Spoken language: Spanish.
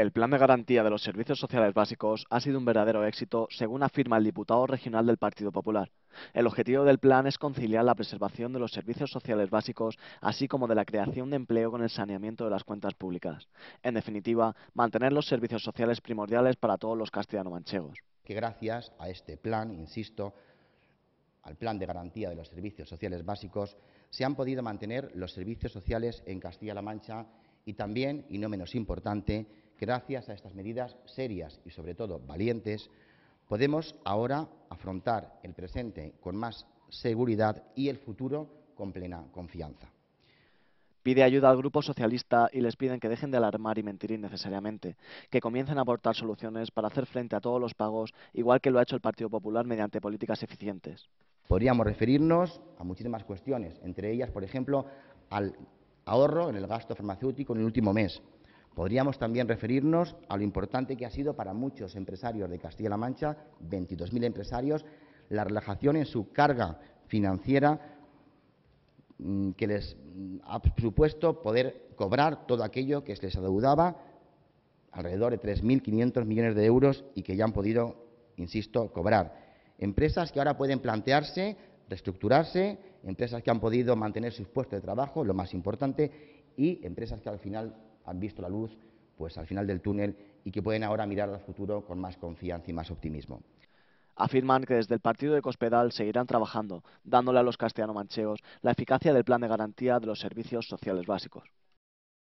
El Plan de Garantía de los Servicios Sociales Básicos ha sido un verdadero éxito, según afirma el diputado regional del Partido Popular. El objetivo del plan es conciliar la preservación de los servicios sociales básicos, así como de la creación de empleo con el saneamiento de las cuentas públicas. En definitiva, mantener los servicios sociales primordiales para todos los castellano-manchegos. Que gracias a este plan, insisto, al plan de garantía de los servicios sociales básicos, se han podido mantener los servicios sociales en Castilla-La Mancha y también, y no menos importante, Gracias a estas medidas serias y, sobre todo, valientes, podemos ahora afrontar el presente con más seguridad y el futuro con plena confianza. Pide ayuda al Grupo Socialista y les piden que dejen de alarmar y mentir innecesariamente, que comiencen a aportar soluciones para hacer frente a todos los pagos, igual que lo ha hecho el Partido Popular mediante políticas eficientes. Podríamos referirnos a muchísimas cuestiones, entre ellas, por ejemplo, al ahorro en el gasto farmacéutico en el último mes, Podríamos también referirnos a lo importante que ha sido para muchos empresarios de Castilla-La Mancha, 22.000 empresarios, la relajación en su carga financiera mm, que les mm, ha supuesto poder cobrar todo aquello que se les adeudaba, alrededor de 3.500 millones de euros y que ya han podido, insisto, cobrar. Empresas que ahora pueden plantearse reestructurarse, empresas que han podido mantener sus puestos de trabajo, lo más importante, y empresas que al final han visto la luz pues al final del túnel y que pueden ahora mirar al futuro con más confianza y más optimismo. Afirman que desde el partido de Cospedal seguirán trabajando, dándole a los castellano manchegos la eficacia del plan de garantía de los servicios sociales básicos.